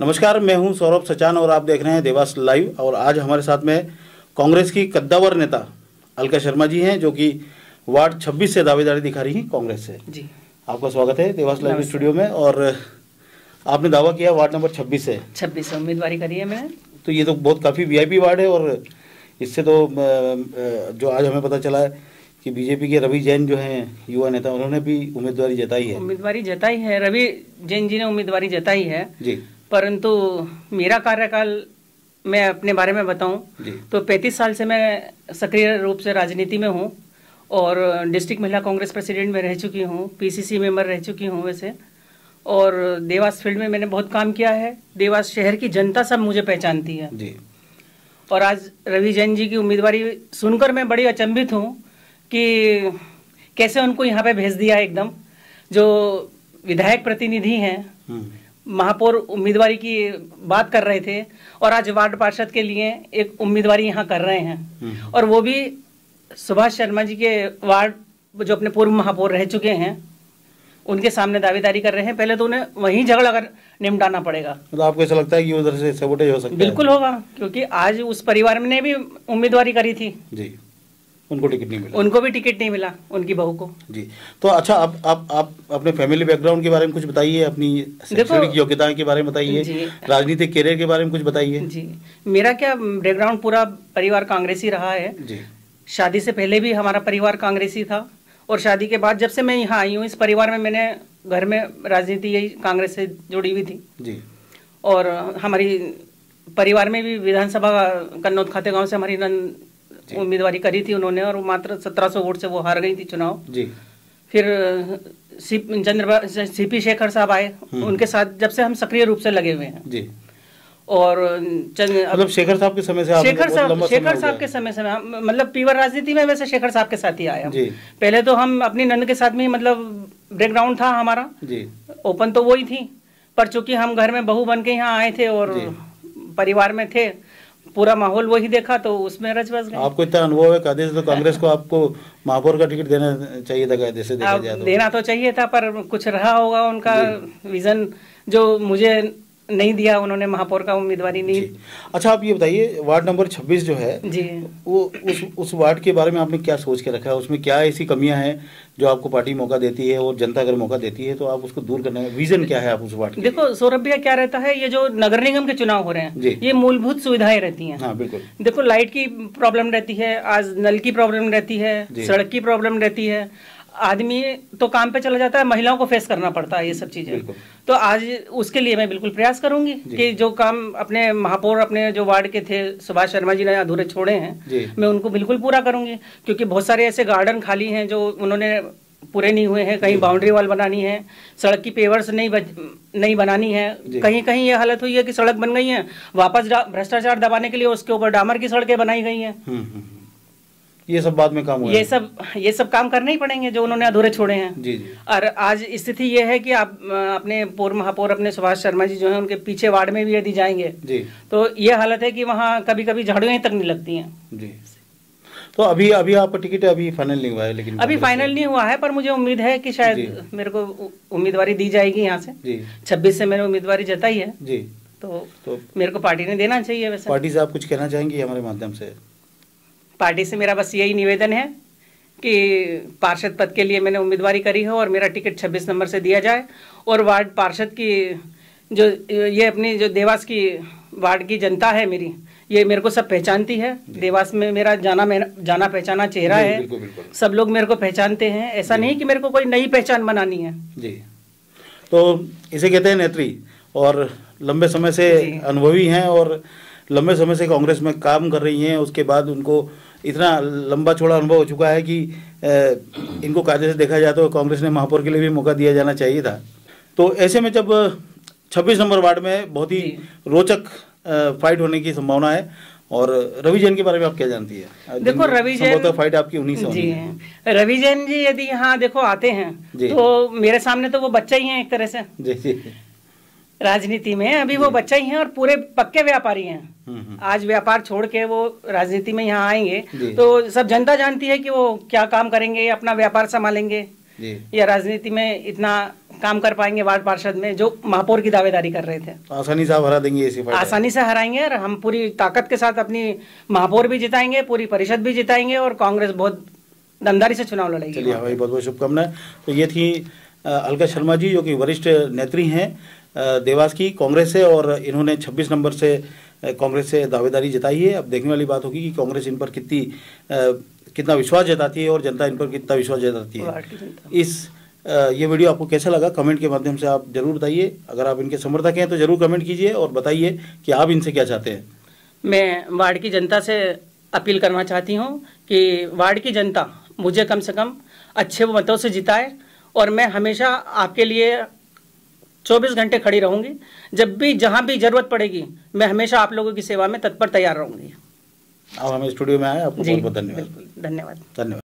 नमस्कार मैं हूं सौरभ सचान और आप देख रहे हैं देवास लाइव और आज हमारे साथ में कांग्रेस की कद्दावर नेता अलका शर्मा जी हैं जो कि वार्ड 26 से दावेदारी दिखा रही हैं कांग्रेस से जी आपका स्वागत है देवास लाइव स्टूडियो में और आपने दावा किया वार्ड नंबर छब्बीस से छब्बीस से उम्मीदवारी करी है मैंने तो ये तो बहुत काफ़ी वी वार्ड है और इससे तो जो आज हमें पता चला है कि बीजेपी के रवि जैन जो हैं युवा नेता उन्होंने भी उम्मीदवारी जताई है उम्मीदवारी जताई है रवि जैन जी ने उम्मीदवारी जताई है जी परंतु मेरा कार्यकाल मैं अपने बारे में बताऊं तो 35 साल से मैं सक्रिय रूप से राजनीति में हूं और डिस्ट्रिक्ट महिला कांग्रेस प्रेसिडेंट में रह चुकी हूं पीसीसी मेंबर रह चुकी हूं वैसे और देवास फील्ड में मैंने बहुत काम किया है देवास शहर की जनता सब मुझे पहचानती है जी। और आज रवि जैन जी की उम्मीदवारी सुनकर मैं बड़ी अचंभित हूँ कि कैसे उनको यहाँ पे भेज दिया एकदम जो विधायक प्रतिनिधि हैं हम्म। महापौर उम्मीदवारी की बात कर रहे थे और आज वार्ड पार्षद के लिए एक उम्मीदवारी यहाँ कर रहे हैं हम्म। और वो भी सुभाष शर्मा जी के वार्ड जो अपने पूर्व महापौर रह चुके हैं उनके सामने दावेदारी कर रहे हैं पहले तो उन्हें वहीं झगड़ा कर निमटाना पड़ेगा तो आपको ऐसा लगता है कि उधर से सबोटेज हो सकता है बिल्कुल होगा क्योंकि आज उस परिवार ने भी उम्मीदवारी करी थी जी उनको टिकट नहीं मिला उनको भी टिकट नहीं मिला उनकी बहू को जी तो अच्छा आप आप आप अपने फैमिली बैकग्राउंड के बारे में कुछ बताइए अपनी शैक्षणिक योग्यताएं के बारे में बताइए राजनीतिक करियर के बारे में कुछ बताइए जी मेरा क्या बैकग्राउंड पूरा परिवार कांग्रेसी रहा है जी शादी से पहले भी हमारा परिवार कांग्रेसी था और शादी के बाद जब से मैं यहाँ आई हूँ इस परिवार में मैंने घर में राजनीति यही कांग्रेस से जुड़ी हुई थी जी और हमारी परिवार में भी विधानसभा कन्नौद खाते गांव से हमारी उम्मीदवारी करी थी उन्होंने और मात्र सत्रह सौ वोट से वो हार गई थी चुनाव जी फिर चंद्र सी पी शेखर साहब आए हम्म। उनके साथ जब से हम सक्रिय रूप से लगे हुए हैं जी और मतलब शेखर साहब के समय से शेखर मतलब साहब शेखर साहब के समय से मतलब पीवर राजनीति में वैसे शेखर साहब के साथ ही आया पहले तो हम अपनी नंद के साथ में मतलब ब्रेकग्राउंड था हमारा ओपन तो वही थी पर चूंकि हम घर में बहू बन के यहाँ आए थे और परिवार में थे पूरा माहौल वही देखा तो उसमें रच बस आपको इतना अनुभव है कायदे तो कांग्रेस को आपको महापौर का टिकट देना चाहिए था कायदे से देखा जाए तो। देना तो चाहिए था पर कुछ रहा होगा उनका विजन जो मुझे नहीं दिया उन्होंने महापौर का उम्मीदवारी नहीं अच्छा आप ये बताइए वार्ड नंबर 26 जो है जी वो उस उस वार्ड के बारे में आपने क्या सोच के रखा है उसमें क्या ऐसी कमियां हैं जो आपको पार्टी मौका देती है और जनता अगर मौका देती है तो आप उसको दूर करने का विजन क्या है आप उस वार्ड देखो सौरभ भैया क्या रहता है ये जो नगर निगम के चुनाव हो रहे हैं ये मूलभूत सुविधाएं रहती है हाँ, बिल्कुल देखो लाइट की प्रॉब्लम रहती है आज नल की प्रॉब्लम रहती है सड़क की प्रॉब्लम रहती है आदमी तो काम पे चला जाता है महिलाओं को फेस करना पड़ता है ये सब चीज़ें तो आज उसके लिए मैं बिल्कुल प्रयास करूंगी कि जो काम अपने महापौर अपने जो वार्ड के थे सुभाष शर्मा जी ने अधूरे छोड़े हैं मैं उनको बिल्कुल पूरा करूंगी क्योंकि बहुत सारे ऐसे गार्डन खाली हैं जो उन्होंने पूरे नहीं हुए हैं कहीं बाउंड्री वाल बनानी है सड़क की पेवर्स नहीं बज, नहीं बनानी है कहीं कहीं ये हालत हुई है कि सड़क बन गई है वापस भ्रष्टाचार दबाने के लिए उसके ऊपर डामर की सड़कें बनाई गई हैं हम्म, हम्म, हम्म। ये सब बाद में काम हुआ ये सब ये सब काम करने ही पड़ेंगे जो उन्होंने अधूरे छोड़े हैं जी जी और आज स्थिति ये है कि आप अपने पूर्व महापौर अपने सुभाष शर्मा जी जो है उनके पीछे वार्ड में भी यदि जाएंगे जी तो ये हालत है कि वहाँ कभी कभी झाड़ू तक नहीं लगती हैं जी तो अभी अभी आप टिकट अभी फाइनल नहीं हुआ है लेकिन अभी फाइनल नहीं हुआ है पर मुझे उम्मीद है कि शायद मेरे को उम्मीदवारी दी जाएगी यहाँ से छब्बीस से मेरे उम्मीदवारी जताई है जी तो, तो मेरे को पार्टी ने देना चाहिए वैसे पार्टी से आप कुछ कहना चाहेंगे हमारे माध्यम से पार्टी से मेरा बस यही निवेदन है कि पार्षद पद के लिए मैंने उम्मीदवारी करी है और मेरा टिकट 26 नंबर से दिया जाए और वार्ड पार्षद की जो ये अपनी जो देवास की वार्ड की जनता है मेरी ये मेरे को सब पहचानती है देवास में मेरा जाना मेरा जाना पहचाना चेहरा है बिल्कुल, बिल्कुल। सब लोग मेरे को पहचानते हैं ऐसा नहीं कि मेरे को कोई नई पहचान बनानी है जी तो इसे कहते हैं नेत्री और लंबे समय से अनुभवी हैं और लंबे समय से कांग्रेस में काम कर रही हैं उसके बाद उनको इतना लंबा छोड़ा अनुभव हो चुका है कि इनको कायदे से देखा जाए तो कांग्रेस ने महापौर के लिए भी मौका दिया जाना चाहिए था तो ऐसे में जब 26 नंबर वार्ड में बहुत ही रोचक फाइट होने की संभावना है और रवि जैन के बारे में आप क्या जानती है देखो रवि जैन फाइट आपकी उन्हीं से जी रवि जैन जी यदि यहाँ देखो आते हैं तो मेरे सामने तो वो बच्चा ही है एक तरह से जी जी राजनीति में अभी वो हम्म। बच्चा ही हैं और पूरे पक्के व्यापारी हैं हम्म, हम्म। आज व्यापार छोड़ के वो राजनीति में यहाँ आएंगे तो सब जनता जानती है कि वो क्या काम करेंगे अपना व्यापार संभालेंगे या राजनीति में इतना काम कर पाएंगे वार्ड पार्षद में जो महापौर की दावेदारी कर रहे थे तो आसानी से हरा देंगे आसानी से हराएंगे और हम पूरी ताकत के साथ अपनी महापौर भी जिताएंगे पूरी परिषद भी जिताएंगे और कांग्रेस बहुत दमदारी से चुनाव लड़ेगी चलिए भाई बहुत बहुत शुभकामनाएं तो ये थी अलका शर्मा जी जो कि वरिष्ठ नेत्री हैं देवास की कांग्रेस से और इन्होंने 26 नंबर से कांग्रेस से दावेदारी जताई है अब देखने वाली बात होगी कि कांग्रेस इन पर कितनी कितना विश्वास जताती है और जनता इन पर कितना विश्वास जताती है इस ये वीडियो आपको कैसा लगा कमेंट के माध्यम से आप जरूर बताइए अगर आप इनके समर्थक हैं तो जरूर कमेंट कीजिए और बताइए कि आप इनसे क्या चाहते हैं मैं वार्ड की जनता से अपील करना चाहती हूँ कि वार्ड की जनता मुझे कम से कम अच्छे मतों से जिताए और मैं हमेशा आपके लिए 24 घंटे खड़ी रहूंगी जब भी जहां भी जरूरत पड़ेगी मैं हमेशा आप लोगों की सेवा में तत्पर तैयार रहूंगी आप हमें स्टूडियो में आए आपको बहुत बहुत धन्यवाद धन्यवाद धन्यवाद